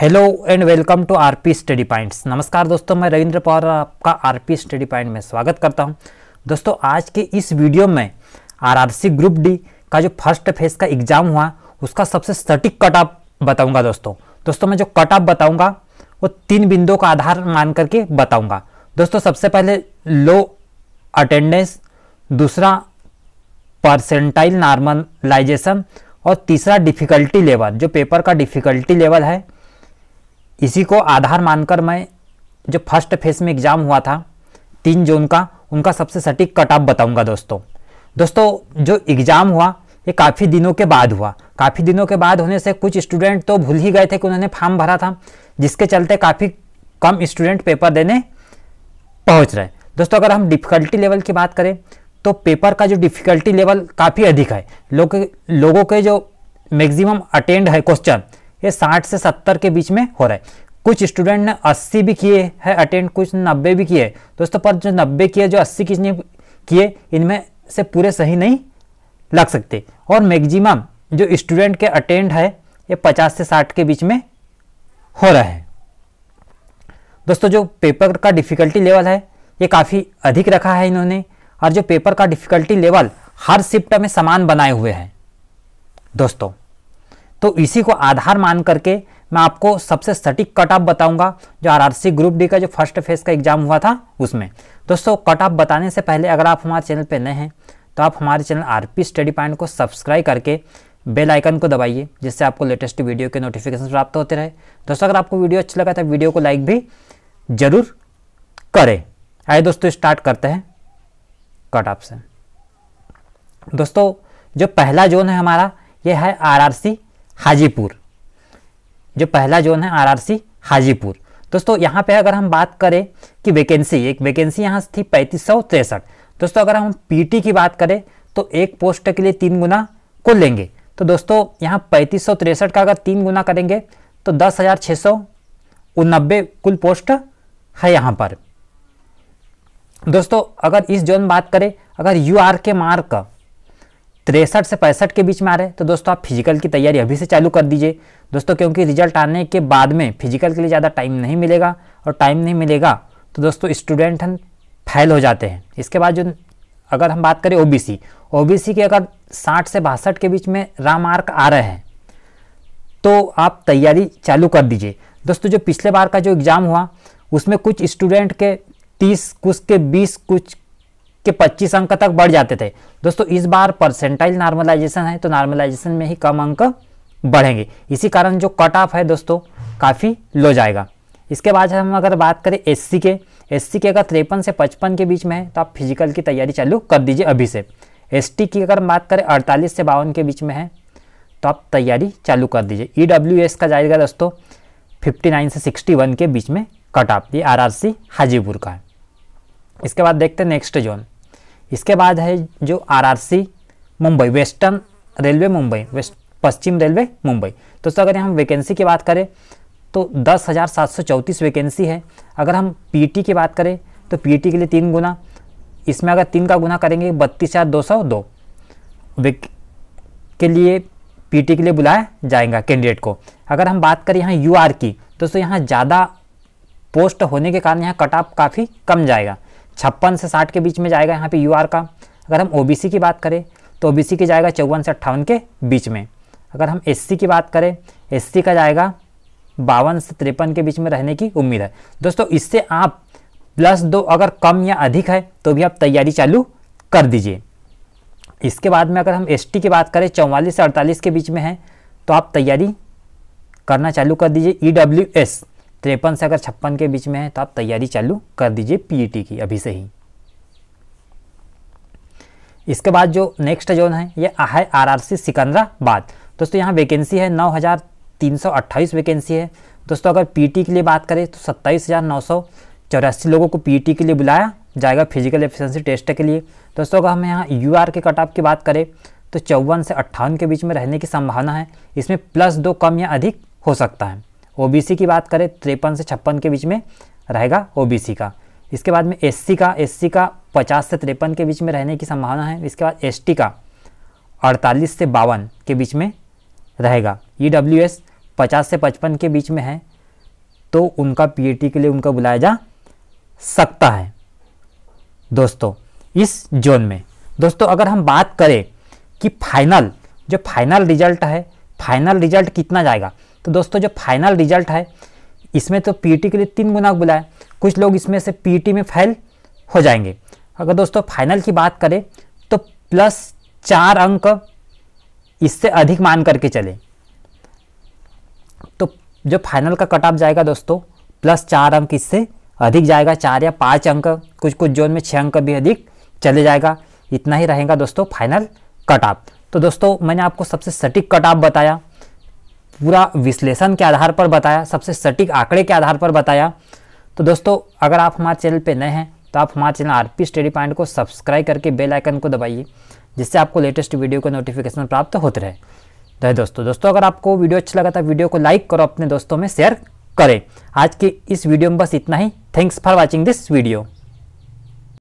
hello and welcome to RP study points नमस्कार दोस्तों मैं रविंद्र पवार आपका आरपी स्टडी पॉइंट में स्वागत करता हूं दोस्तों आज के इस वीडियो में आरआरसी ग्रुप डी का जो फर्स्ट फेज का एग्ज़ाम हुआ उसका सबसे सटीक कट ऑफ बताऊँगा दोस्तों दोस्तों मैं जो कट ऑफ बताऊँगा वो तीन बिंदुओं का आधार मान करके बताऊँगा दोस्तों सबसे पहले लो अटेंडेंस दूसरा परसेंटाइल नॉर्मलाइजेशन और तीसरा डिफ़िकल्टी लेवल जो पेपर का डिफ़िकल्टी लेवल है इसी को आधार मानकर मैं जो फर्स्ट फेज में एग्ज़ाम हुआ था तीन जून का उनका सबसे सटीक कट ऑफ बताऊँगा दोस्तों दोस्तों जो एग्ज़ाम हुआ ये काफ़ी दिनों के बाद हुआ काफ़ी दिनों के बाद होने से कुछ स्टूडेंट तो भूल ही गए थे कि उन्होंने फॉर्म भरा था जिसके चलते काफ़ी कम स्टूडेंट पेपर देने पहुंच रहे दोस्तों अगर हम डिफ़िकल्टी लेवल की बात करें तो पेपर का जो डिफ़िकल्टी लेवल काफ़ी अधिक है लोग लोगों के जो मैक्सिमम अटेंड है क्वेश्चन ये 60 से 70 के बीच में हो रहा है कुछ स्टूडेंट ने 80 भी किए हैं अटेंड कुछ नब्बे भी किए दोस्तों पर जो नब्बे किए जो अस्सी किसने किए इनमें से पूरे सही नहीं लग सकते और मैक्सिमम जो स्टूडेंट के अटेंड है ये 50 से 60 के बीच में हो रहा है दोस्तों जो पेपर का डिफ़िकल्टी लेवल है ये काफ़ी अधिक रखा है इन्होंने और जो पेपर का डिफ़िकल्टी लेवल हर शिफ्ट में समान बनाए हुए हैं दोस्तों तो इसी को आधार मान करके मैं आपको सबसे सटीक कट ऑफ बताऊंगा जो आरआरसी ग्रुप डी का जो फर्स्ट फेज का एग्जाम हुआ था उसमें दोस्तों कट ऑफ बताने से पहले अगर आप हमारे चैनल पर नए हैं तो आप हमारे चैनल आरपी स्टडी पॉइंट को सब्सक्राइब करके बेल आइकन को दबाइए जिससे आपको लेटेस्ट वीडियो के नोटिफिकेशन प्राप्त होते रहे दोस्तों अगर आपको वीडियो अच्छा लगा तो वीडियो को लाइक भी ज़रूर करें आइए दोस्तों स्टार्ट करते हैं कट ऑफ से दोस्तों जो पहला जोन है हमारा ये है आरआरसी हाजीपुर जो पहला जोन है आरआरसी हाजीपुर दोस्तों यहाँ पे अगर हम बात करें कि वैकेंसी एक वैकेंसी यहाँ थी पैंतीस सौ तिरसठ दोस्तों अगर हम पीटी की बात करें तो एक पोस्ट के लिए तीन गुना को लेंगे तो दोस्तों यहाँ पैंतीस सौ तिरसठ का अगर तीन गुना करेंगे तो दस हज़ार छः सौ उनबे कुल पोस्ट है यहाँ पर दोस्तों अगर इस जोन बात करें अगर यू आर के मार्क तिरसठ से पैंसठ के बीच में आ रहे तो दोस्तों आप फिजिकल की तैयारी अभी से चालू कर दीजिए दोस्तों क्योंकि रिजल्ट आने के बाद में फिजिकल के लिए ज़्यादा टाइम नहीं मिलेगा और टाइम नहीं मिलेगा तो दोस्तों स्टूडेंट हम फैल हो जाते हैं इसके बाद जो अगर हम बात करें ओबीसी ओबीसी के अगर 60 से बासठ के बीच में राम मार्क आ रहे हैं तो आप तैयारी चालू कर दीजिए दोस्तों जो पिछले बार का जो एग्ज़ाम हुआ उसमें कुछ स्टूडेंट के 30 कुछ के 20 कुछ के 25 अंक तक बढ़ जाते थे दोस्तों इस बार परसेंटाइल नॉर्मलाइजेशन है तो नॉर्मलाइजेशन में ही कम अंक बढ़ेंगे इसी कारण जो कट ऑफ है दोस्तों काफ़ी लो जाएगा इसके बाद हम अगर बात करें एस के एस के अगर तिरपन से पचपन के बीच में है तो आप फिजिकल की तैयारी चालू कर दीजिए अभी से एस की अगर बात करें अड़तालीस से बावन के बीच में है तो आप तैयारी चालू कर दीजिए ई e का जाएगा दोस्तों 59 से 61 के बीच में कट ऑफ ये आरआरसी हाजीपुर का है इसके बाद देखते हैं नेक्स्ट जोन इसके बाद है जो RRC Mumbai western railway Mumbai west पश्चिम रेलवे मुंबई दोस्तों अगर हम वैकेंसी की बात करें तो दस हज़ार सात सौ चौंतीस वैकेंसी है अगर हम पीटी की बात करें तो पीटी के लिए तीन गुना इसमें अगर तीन का गुना करेंगे बत्तीस हज़ार दो सौ दो के लिए टी के लिए बुलाया जाएगा कैंडिडेट को अगर हम बात करें यहाँ आर की तो सो यहाँ ज़्यादा पोस्ट होने के कारण यहाँ कट ऑफ काफ़ी कम जाएगा छप्पन से साठ के बीच में जाएगा यहाँ पे यू का अगर हम ओ की बात करें तो ओ बी की जाएगा चौवन से अट्ठावन के बीच में अगर हम एस की बात करें एस का जाएगा बावन से तिरपन के बीच में रहने की उम्मीद है दोस्तों इससे आप प्लस दो अगर कम या अधिक है तो भी आप तैयारी चालू कर दीजिए इसके बाद में अगर हम एस की बात करें चौवालीस से अड़तालीस के बीच में है तो आप तैयारी करना चालू कर दीजिए ई e तिरपन से अगर छप्पन के बीच में है तो आप तैयारी चालू कर दीजिए पीईटी e की अभी से ही इसके बाद जो नेक्स्ट जोन है ये है आरआरसी सिकंदराबाद दोस्तों यहाँ वैकेंसी है नौ हज़ार तीन सौ अट्ठाईस वैकेंसी है दोस्तों अगर पीटी e के लिए बात करें तो सत्ताईस हज़ार नौ सौ चौरासी लोगों को पीटी e के लिए बुलाया जाएगा फिजिकल एफिशिएंसी टेस्ट के लिए दोस्तों अगर हम यहाँ यू के कट ऑफ की बात करें तो चौवन से अट्ठावन के बीच में रहने की संभावना है इसमें प्लस दो कम या अधिक हो सकता है ओबीसी की बात करें तिरपन से छप्पन के बीच में रहेगा ओबीसी का इसके बाद में एससी का एससी का पचास से तिरपन के बीच में रहने की संभावना है इसके बाद एसटी का अड़तालीस से बावन के बीच में रहेगा ई डब्ल्यू एस पचास से पचपन के बीच में है तो उनका टी के लिए उनका बुलाया जा सकता है दोस्तों इस जोन में दोस्तों अगर हम बात करें कि फाइनल जो फाइनल रिजल्ट है फाइनल रिजल्ट कितना जाएगा तो दोस्तों जो फाइनल रिजल्ट है इसमें तो पीटी के लिए तीन गुना बुलाया कुछ लोग इसमें से पीटी में फेल हो जाएंगे अगर दोस्तों फाइनल की बात करें तो प्लस चार अंक इससे अधिक मान करके चले तो जो फाइनल का कट ऑफ जाएगा दोस्तों प्लस चार अंक इससे अधिक जाएगा चार या पाँच अंक कुछ कुछ जोन में छः अंक भी अधिक चले जाएगा इतना ही रहेगा दोस्तों फाइनल कट ऑफ तो दोस्तों मैंने आपको सबसे सटीक कट ऑफ बताया पूरा विश्लेषण के आधार पर बताया सबसे सटीक आंकड़े के आधार पर बताया तो दोस्तों अगर आप हमारे चैनल पर नए हैं तो आप हमारे channel R P study point को सब्सक्राइब करके बेल आइकन को दबाइए जिससे आपको लेटेस्ट वीडियो का नोटिफिकेशन प्राप्त होते रहे तो दोस्तों दोस्तों अगर आपको वीडियो अच्छा लगा तो वीडियो को लाइक करो अपने दोस्तों में शेयर करें आज की इस वीडियो में बस इतना ही thanks for watching this video